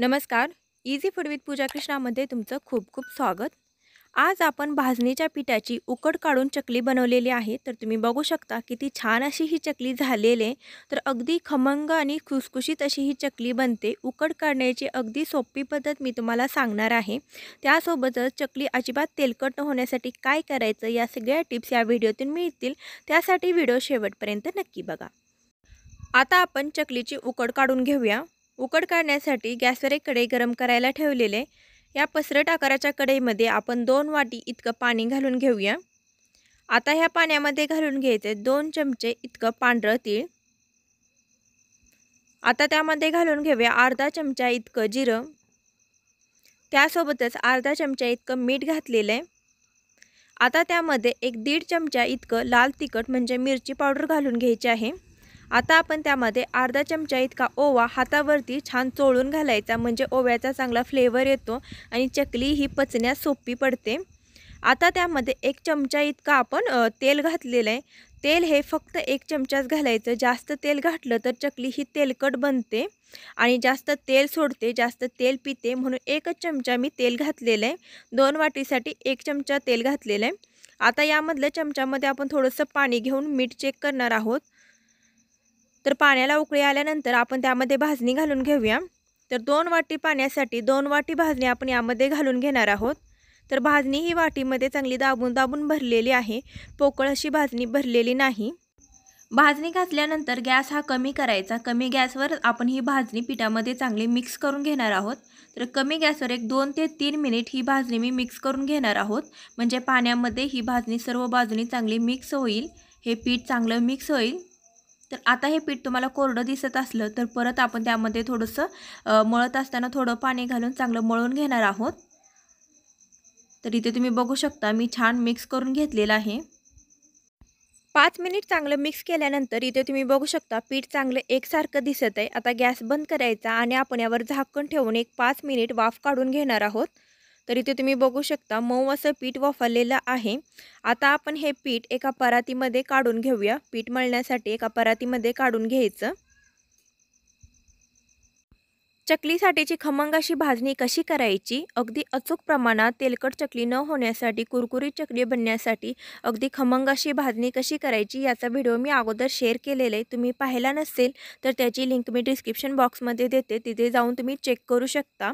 नमस्कार easy food with Pooja कृष्णामध्ये तुमचं खूप खूप स्वागत आज आपण भाजणीच्या पिठाची उकड काढून चकली बनवलेली आहे तर तुम्ही बघू शकता किती छान अशी ही चकली झालेली तर अगदी खमंग आणि खुसखुशीत अशी ही चकली बनते उकड काढण्याची अगदी सोपी पद्धत मी तुम्हाला सांगणार आहे त्यासोबतच चकली अजिबात तेलकट न होण्यासाठी काय करायचं या सगळ्या टिप्स या व्हिडिओतून मिळतील त्यासाठी व्हिडिओ शेवटपर्यंत नक्की बघा आता आपण चकलीची उकड काढून घेऊया उकड काढण्यासाठी गॅसवर एक कढई गरम करायला ठेवलेले या पसरट आकाराच्या कढईमध्ये आपण दोन वाटी इतकं पाणी घालून घेऊया आता ह्या पाण्यामध्ये घालून घ्यायचे दोन चमचे इतकं पांढरं तीळ आता त्यामध्ये घालून घेऊया अर्धा चमचा इतकं जिरं त्यासोबतच अर्धा चमचा इतकं मीठ घातलेलं आहे आता त्यामध्ये एक दीड चमचा इतकं लाल तिखट म्हणजे मिरची पावडर घालून घ्यायची आहे आता आपण त्यामध्ये अर्धा चमचा इतका ओवा हातावरती छान चोळून घालायचा म्हणजे ओव्याचा चांगला फ्लेवर येतो आणि चकली ही पचण्यास सोपी पडते आता त्यामध्ये एक चमचा इतका आपण तेल घातलेलं आहे तेल हे फक्त एक चमचाच घालायचं जास्त तेल घातलं तर चकली ही तेलकट बनते आणि जास्त तेल सोडते जास्त तेल पिते म्हणून एकच चमचा मी तेल घातलेलं आहे दोन वाटीसाठी एक चमचा तेल घातलेलं आहे आता यामधल्या चमच्यामध्ये आपण थोडंसं पाणी घेऊन मीठ चेक करणार आहोत तर पाण्याला उकळी आल्यानंतर आपण त्यामध्ये भाजणी घालून घेऊया तर दोन वाटी पाण्यासाठी दोन वाटी भाजणी आपण यामध्ये घालून घेणार आहोत तर भाजणी ही वाटीमध्ये चांगली दाबून दाबून भरलेली आहे पोकळ अशी भाजणी भरलेली नाही भाजणी घातल्यानंतर गॅस हा कमी करायचा कमी गॅसवर आपण ही भाजणी पिठामध्ये चांगली मिक्स करून घेणार आहोत तर कमी गॅसवर एक दोन ते तीन मिनिट ही भाजणी मी मिक्स करून घेणार आहोत म्हणजे पाण्यामध्ये ही भाजणी सर्व बाजूनी चांगली मिक्स होईल हे पीठ चांगलं मिक्स होईल तर आता हे पीठ तुम्हाला कोरडं दिसत असलं तर परत आपण त्यामध्ये थोडंसं मळत असताना थोडं पाणी घालून चांगलं मळून घेणार आहोत तर इथे तुम्ही बघू शकता मी छान मिक्स करून घेतलेलं आहे पाच मिनिट चांगलं मिक्स केल्यानंतर इथे तुम्ही बघू शकता पीठ चांगलं एकसारखं दिसत आहे आता गॅस बंद करायचा आणि आपण यावर झाकण ठेवून एक पाच मिनिट वाफ काढून घेणार आहोत तर इथे तुम्ही बघू शकता मऊ असं पीठ वाफरलेलं आहे आता आपण हे पीठ एका परातीमध्ये काढून घेऊया पीठ मळण्यासाठी एका परातीमध्ये काढून घ्यायचं चकलीसाठीची खमंग अशी भाजणी कशी करायची अगदी अचूक प्रमाणात तेलकट चकली न होण्यासाठी कुरकुरीत चकली बनण्यासाठी अगदी खमंग अशी भाजणी कशी करायची याचा व्हिडिओ मी अगोदर शेअर केलेला आहे तुम्ही पाहिला नसेल तर त्याची लिंक मी डिस्क्रिप्शन बॉक्समध्ये देते तिथे जाऊन तुम्ही चेक करू शकता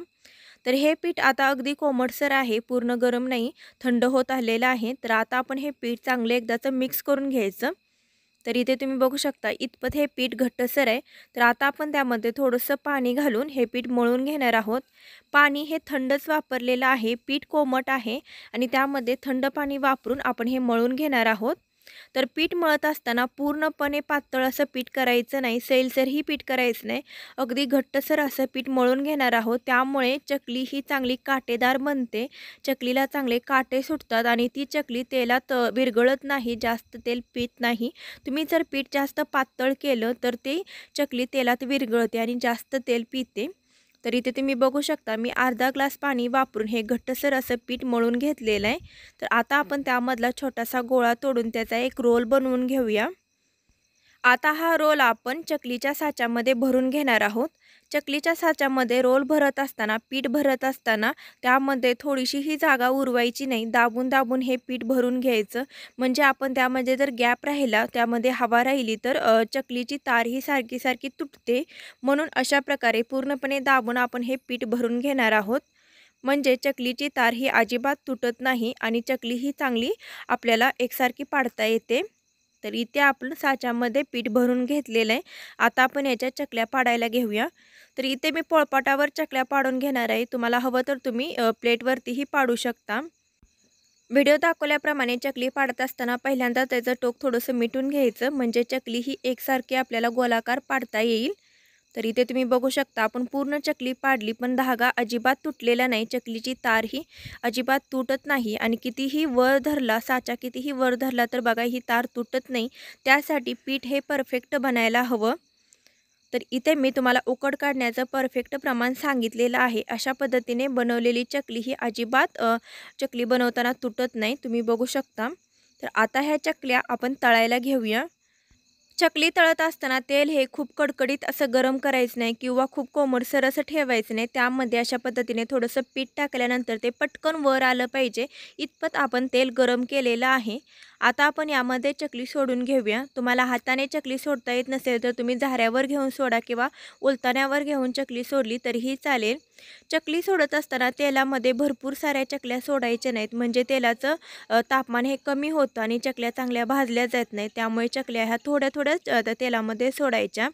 तर हे पीठ आता अगदी कोमटसर आहे पूर्ण गरम नाही थंड होत आलेलं आहे तर आता आपण हे पीठ चांगलं एकदाचं मिक्स करून घ्यायचं तर इथे तुम्ही बघू शकता इतपत हे पीठ घट्टसर आहे तर आता आपण त्यामध्ये थोडंसं पाणी घालून हे पीठ मळून घेणार आहोत पाणी हे थंडच वापरलेलं आहे पीठ कोमट आहे आणि त्यामध्ये थंड पाणी वापरून आपण हे मळून घेणार आहोत तर पीठ मळत असताना पूर्णपणे पातळ असं पीठ करायचं नाही सैलसरही पीठ करायचं नाही अगदी घट्टसर असं पीठ मळून घेणार आहोत त्यामुळे चकली ही चांगली काटेदार बनते चकलीला चांगले काटे सुटतात आणि ती चकली तेलात विरगळत नाही जास्त तेल पीत नाही तुम्ही जर पीठ जास्त पातळ केलं तर ते चकली तेलात विरगळते आणि जास्त तेल पिते तर इथे तुम्ही बघू शकता मी अर्धा ग्लास पाणी वापरून हे घट्टसर असं पीठ मळून घेतलेलं आहे तर आता आपण त्यामधला छोटासा गोळा तोडून त्याचा एक रोल बनवून घेऊया आता हा रोल आपण चकलीच्या साच्यामध्ये भरून घेणार आहोत चकलीच्या साच्यामध्ये रोल भरत असताना पीठ भरत असताना त्यामध्ये थोडीशी ही जागा उरवायची नाही दाबून दाबून हे पीठ भरून घ्यायचं म्हणजे आपण त्यामध्ये जर गॅप राहिला त्यामध्ये हवा राहिली तर चकलीची तार ही सारखी सारखी तुटते म्हणून अशा प्रकारे पूर्णपणे दाबून आपण हे पीठ भरून घेणार आहोत म्हणजे चकलीची तार ही अजिबात तुटत नाही आणि चकली ही चांगली आपल्याला एकसारखी पाडता येते तर इथे आपण साच्यामध्ये पीठ भरून घेतलेलं आहे आता आपण याच्या चकल्या पाडायला घेऊया तर इथे मी पोळपाटावर चकल्या पाडून घेणार आहे तुम्हाला हवं तर तुम्ही प्लेटवरतीही पाडू शकता व्हिडिओ दाखवल्याप्रमाणे चकली पाडत असताना पहिल्यांदा त्याचं टोक थोडंसं मिटून घ्यायचं म्हणजे चकली ही एकसारखी आपल्याला गोलाकार पाडता येईल तर इथे तुम्ही बघू शकता आपण पूर्ण चकली पाडली पण धागा अजिबात तुटलेला नाही चकलीची तार ही अजिबात तुटत नाही आणि कितीही वर धरला साचा कितीही वर धरला तर बघा ही तार तुटत नाही त्यासाठी पीठ हे परफेक्ट बनायला हवं तर इथे मी तुम्हाला उकड काढण्याचं परफेक्ट प्रमाण सांगितलेलं आहे अशा पद्धतीने बनवलेली चकली ही अजिबात चकली बनवताना तुटत नाही तुम्ही बघू शकता तर आता ह्या चकल्या आपण तळायला घेऊया चकली तळत असताना तेल हे खूप कडकडीत असं गरम करायचं नाही किंवा खूप कोमरसर असं ठेवायचं नाही त्यामध्ये अशा पद्धतीने थोडंसं पीठ टाकल्यानंतर ते पटकन वर आलं पाहिजे इतपत आपण तेल गरम केलेलं आहे आता आपण यामध्ये चकली सोडून घेऊया तुम्हाला हाताने चकली सोडता येत नसेल तर तुम्ही झाऱ्यावर घेऊन सोडा किंवा उलताण्यावर घेऊन चकली सोडली तरीही चालेल चकली सोडत असताना तेलामध्ये भरपूर साऱ्या चकल्या सोडायच्या नाहीत म्हणजे तेलाचं तापमान हे कमी होतं आणि चकल्या चांगल्या भाजल्या जात नाहीत त्यामुळे चकल्या ह्या थोड्या थोड्या थोडंच तेलामध्ये सोडायच्या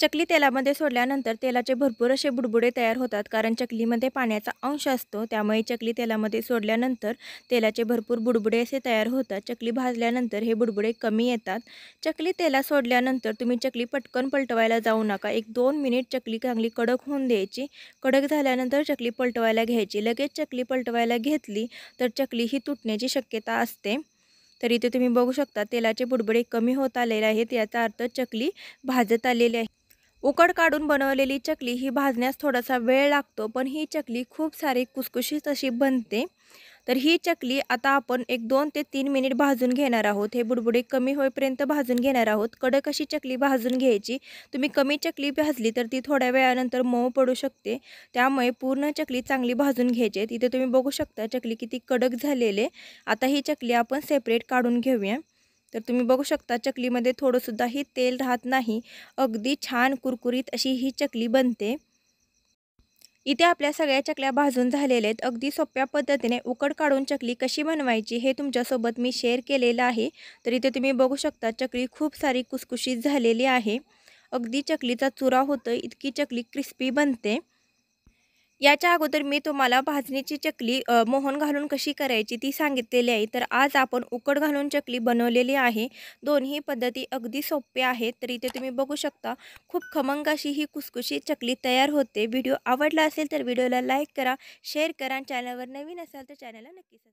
चकली तेलामध्ये सोडल्यानंतर तेलाचे भरपूर असे बुडबुडे तयार होतात कारण चकलीमध्ये पाण्याचा अंश असतो त्यामुळे चकली तेलामध्ये सोडल्यानंतर तेलाचे भरपूर बुडबुडे असे तयार होतात चकली भाजल्यानंतर हे बुडबुडे कमी येतात चकली तेला सोडल्यानंतर तुम्ही चकली पटकन पलटवायला जाऊ नका एक दोन मिनिट चकली चांगली कडक होऊन द्यायची कडक झाल्यानंतर चकली पलटवायला घ्यायची लगेच चकली पलटवायला घेतली तर चकली ही तुटण्याची शक्यता असते तर इथे तुम्ही बघू शकता तेलाचे बुडबुडे कमी होत आलेले आहेत याचा अर्थ चकली भाजत आलेली आहे उकड काढून बनवलेली चकली ही भाजण्यास थोडासा वेळ लागतो पण ही चकली खूप सारी कुसकुशीत अशी बनते तर ही चकली आता आपण एक दोन ते तीन मिनिट भाजून घेणार आहोत हे बुडबुडे कमी होईपर्यंत भाजून घेणार आहोत कडक अशी चकली भाजून घ्यायची तुम्ही कमी चकली भाजली तर ती थोड्या वेळानंतर मऊ पडू शकते त्यामुळे पूर्ण चकली चांगली भाजून घ्यायची इथे तुम्ही बघू शकता चकली किती कडक झालेले आता ही चकली आपण सेपरेट काढून घेऊया तर तुम्ही बघू शकता चकलीमध्ये थोडंसुद्धाही तेल राहत नाही अगदी छान कुरकुरीत अशी ही चकली बनते इथे आपल्या सगळ्या चकल्या भाजून झालेल्या आहेत अगदी सोप्या पद्धतीने उकड काढून चकली कशी बनवायची हे तुमच्यासोबत मी शेअर केलेलं आहे तर इथे तुम्ही बघू शकता चकली खूप सारी कुसकुशीत झालेली आहे अगदी चकलीचा चुरा होतो इतकी चकली क्रिस्पी बनते याच्या अगोदर मी तुम्हाला भाजणीची चकली मोहन घालून कशी करायची ती सांगितलेली आहे तर आज आपण उकड घालून चकली बनवलेली आहे दोन्ही पद्धती अगदी सोप्या आहेत तर इथे तुम्ही बघू शकता खूप खमंग अशी ही कुसकुशी चकली तयार होते व्हिडिओ आवडला असेल तर व्हिडिओला लाईक करा शेअर करा चॅनलवर नवीन असाल तर चॅनलला नक्की